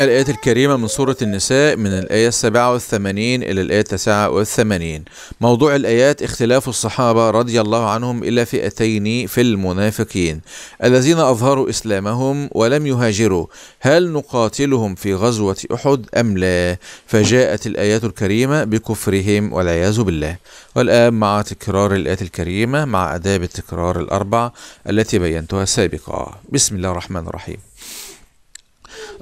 الآيات الكريمة من سورة النساء من الآية السبعة والثمانين إلى الآية 89 والثمانين موضوع الآيات اختلاف الصحابة رضي الله عنهم إلى فئتين في المنافقين الذين أظهروا إسلامهم ولم يهاجروا هل نقاتلهم في غزوة أحد أم لا فجاءت الآيات الكريمة بكفرهم والعياذ بالله والآن مع تكرار الآيات الكريمة مع آداب التكرار الأربع التي بينتها سابقا بسم الله الرحمن الرحيم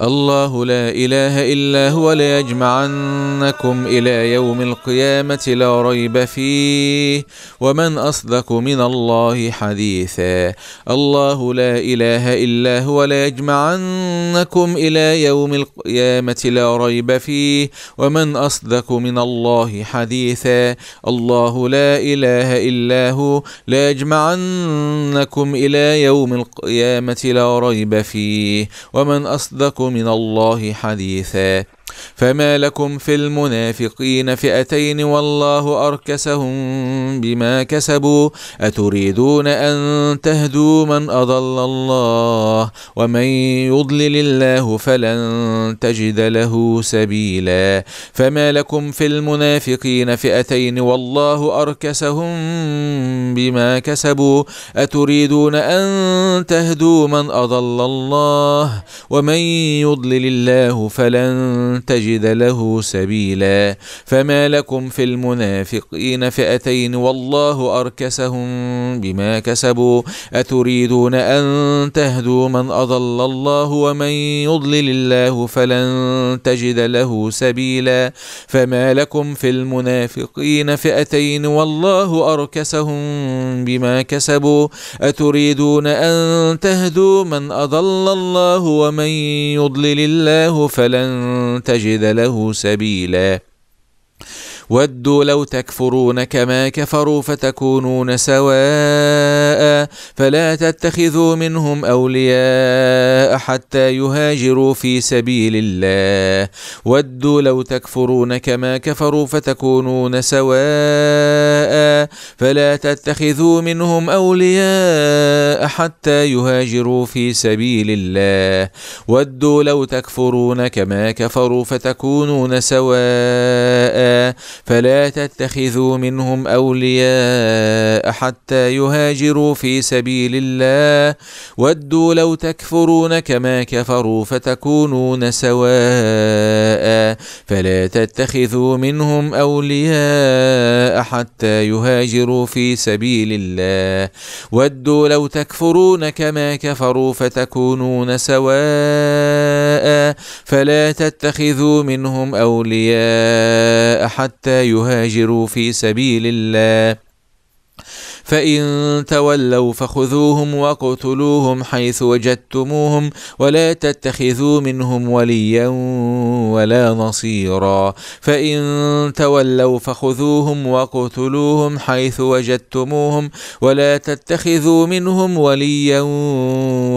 الله لا إله إلا هو ليجمعنكم إلى يوم القيامة لا ريب فيه ومن أصدق من الله حديثا الله لا إله إلا هو ليجمعنكم إلى يوم القيامة لا ريب فيه ومن أصدق من الله حديثا الله لا إله إلا هو ليجمعنكم إلى يوم القيامة لا ريب فيه ومن أصدق بعدك من الله حديثا فما لكم في المنافقين فئتين والله أركسهم بما كسبوا أتريدون أن تهدوا من أضل الله ومن يضلل الله فلن تجد له سبيلا فما لكم في المنافقين فئتين والله أركسهم بما كسبوا أتريدون أن تهدوا من أضل الله ومن يضلل الله فلن تجد تجد له سبيلا فما لكم في المنافقين فئتين والله أركسهم بما كسبوا أتريدون أن تهدوا من أضل الله ومن يضلل الله فلن تجد له سبيلا فما لكم في المنافقين فئتين والله أركسهم بما كسبوا أتريدون أن تهدوا من أضل الله ومن يضلل الله فلن تجد تجد له سبيلا ودوا لو تكفرون كما كفروا فتكونون سواء فلا تتخذوا منهم أولياء حتى يهاجروا في سبيل الله ودوا لو تكفرون كما كفروا فتكونون سواء فلا تتخذوا منهم أولياء حتى يهاجروا في سبيل الله ودوا لو تكفرون كما كفروا فتكونون سواء فلا تتخذوا منهم أولياء حتى يهاجروا في سبيل الله ودوا لو تكفرون كما كفروا فتكونون سواء فلا تتخذوا منهم أولياء حتى يهاجروا في سبيل الله ودوا لو تكفرون كما كفروا فتكونون سواء فلا تتخذوا منهم أولياء حتى حتى يهاجروا في سبيل الله فإن تولوا فخذوهم وقتلوهم حيث وجدتموهم ولا تتخذوا منهم وليا ولا نصيرا فإن تولوا فخذوهم وقتلوهم حيث وجدتموهم ولا تتخذوا منهم وليا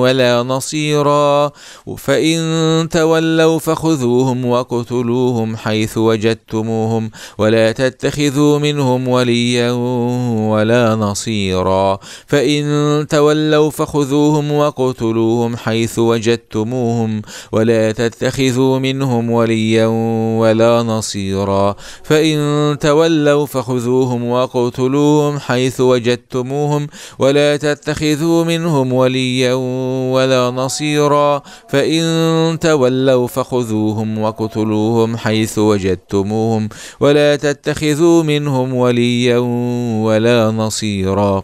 ولا نصيرا فإن تولوا فخذوهم وقتلوهم حيث وجدتموهم ولا تتخذوا منهم وليا ولا نصيرا بصيرا فإن تولوا فخذوهم وقتلوهم حيث وجدتموهم ولا تتخذوا منهم وليا ولا نصيرا فإن تولوا فخذوهم وقتلوهم حيث وجدتموهم ولا تتخذوا منهم وليا ولا نصيرا فإن تولوا فخذوهم وقتلوهم حيث وجدتموهم ولا تتخذوا منهم وليا ولا نصيرا 여러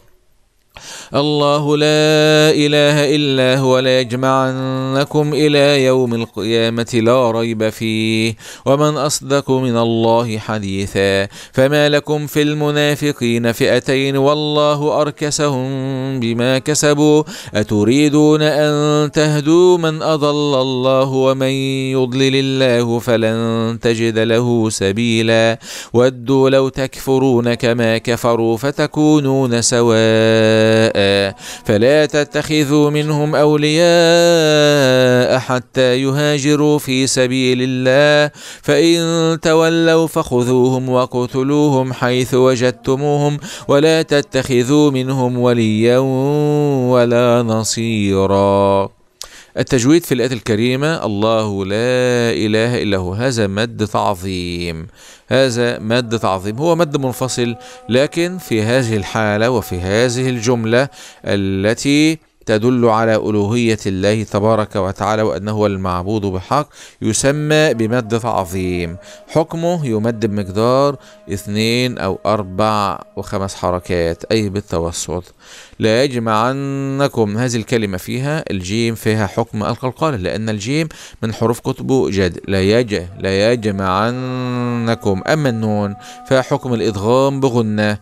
الله لا إله إلا هو ليجمعنكم إلى يوم القيامة لا ريب فيه ومن أصدق من الله حديثا فما لكم في المنافقين فئتين والله أركسهم بما كسبوا أتريدون أن تهدوا من أضل الله ومن يضلل الله فلن تجد له سبيلا ودوا لو تكفرون كما كفروا فتكونون سواء فلا تتخذوا منهم أولياء حتى يهاجروا في سبيل الله فإن تولوا فخذوهم وقتلوهم حيث وجدتموهم ولا تتخذوا منهم وليا ولا نصيرا التجويد في الآية الكريمة الله لا إله إلا هو هذا مد تعظيم هذا مد تعظيم هو مد منفصل لكن في هذه الحالة وفي هذه الجملة التي تدل على ألوهية الله تبارك وتعالى وأنه هو المعبود بحق يسمى بمد عظيم حكمه يمد بمقدار اثنين أو أربع وخمس حركات أي بالتوسط لا يجمعنكم هذه الكلمة فيها الجيم فيها حكم القلقلة لأن الجيم من حروف كتب جد لا يج لا يجمعنكم أما النون فيها حكم الإدغام بغنة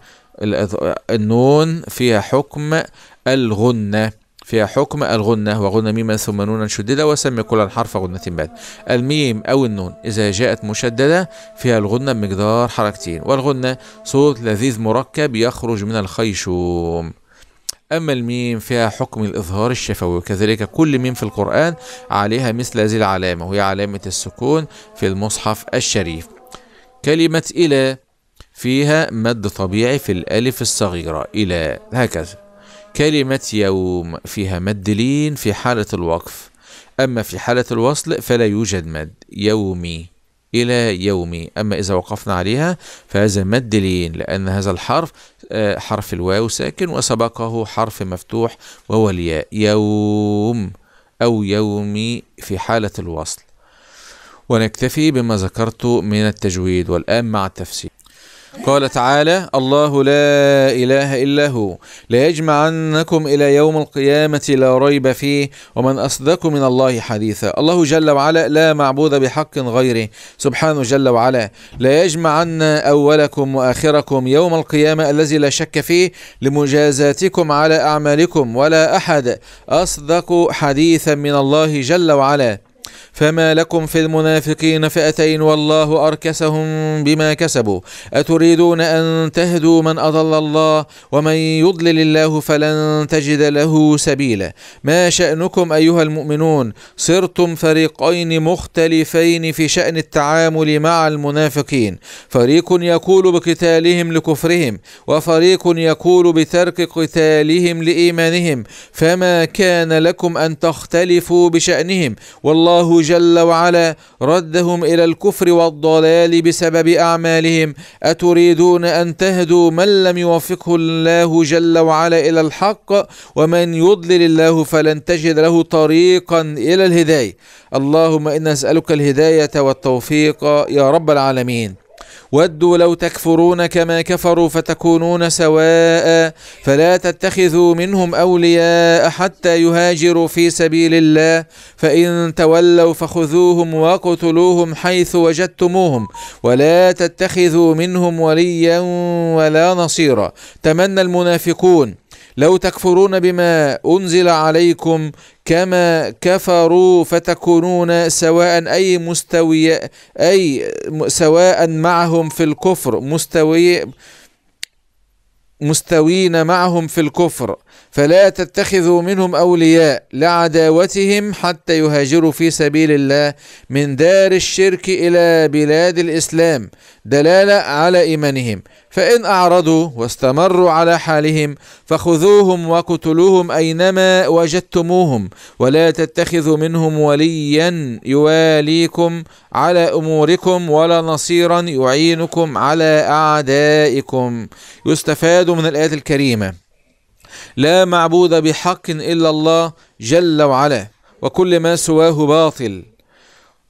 النون فيها حكم الغنة فيها حكم الغنة وغنة ميما ثم نونا شددة وسمي كل حرف غنة بعد الميم أو النون إذا جاءت مشددة فيها الغنة بمقدار حركتين والغنة صوت لذيذ مركب يخرج من الخيشوم أما الميم فيها حكم الإظهار الشفوي وكذلك كل ميم في القرآن عليها مثل هذه العلامة وهي علامة السكون في المصحف الشريف كلمة إلى فيها مد طبيعي في الألف الصغيرة إلى هكذا كلمة يوم فيها مد لين في حالة الوقف أما في حالة الوصل فلا يوجد مد يومي إلى يومي أما إذا وقفنا عليها فهذا مد لين لأن هذا الحرف آه، حرف الواو ساكن وسبقه حرف مفتوح وهو الياء يوم أو يومي في حالة الوصل ونكتفي بما ذكرت من التجويد والآن مع التفسير قال تعالى الله لا إله إلا هو ليجمعنكم إلى يوم القيامة لا ريب فيه ومن أصدق من الله حديثا الله جل وعلا لا معبود بحق غيره سبحانه جل وعلا لا يجمعن أولكم وآخركم يوم القيامة الذي لا شك فيه لمجازاتكم على أعمالكم ولا أحد أصدق حديثا من الله جل وعلا فما لكم في المنافقين فئتين والله أركسهم بما كسبوا أتريدون أن تهدوا من أضل الله ومن يضلل الله فلن تجد له سبيلا ما شأنكم أيها المؤمنون صرتم فريقين مختلفين في شأن التعامل مع المنافقين فريق يقول بقتالهم لكفرهم وفريق يقول بترك قتالهم لإيمانهم فما كان لكم أن تختلفوا بشأنهم والله جل وعلا ردهم الى الكفر والضلال بسبب اعمالهم اتريدون ان تهدوا من لم يوفقه الله جل وعلا الى الحق ومن يضلل الله فلن تجد له طريقا الى الهدايه اللهم انا نسالك الهدايه والتوفيق يا رب العالمين ودوا لو تكفرون كما كفروا فتكونون سواء فلا تتخذوا منهم أولياء حتى يهاجروا في سبيل الله فإن تولوا فخذوهم وقتلوهم حيث وجدتموهم ولا تتخذوا منهم وليا ولا نصيرا تمنى المنافقون لو تكفرون بما انزل عليكم كما كفروا فتكونون سواء اي مستوي اي سواء معهم في الكفر مستوي مستوين معهم في الكفر فلا تتخذوا منهم اولياء لعداوتهم حتى يهاجروا في سبيل الله من دار الشرك الى بلاد الاسلام دلالة على إيمانهم فإن أعرضوا واستمروا على حالهم فخذوهم وقتلوهم أينما وجدتموهم ولا تتخذوا منهم وليا يواليكم على أموركم ولا نصيرا يعينكم على أعدائكم يستفاد من الآية الكريمة لا معبود بحق إلا الله جل وعلا وكل ما سواه باطل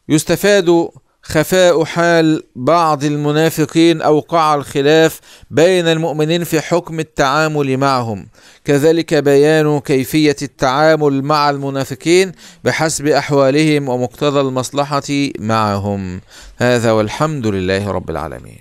يستفاد خفاء حال بعض المنافقين اوقع الخلاف بين المؤمنين في حكم التعامل معهم كذلك بيان كيفيه التعامل مع المنافقين بحسب احوالهم ومقتضى المصلحه معهم هذا والحمد لله رب العالمين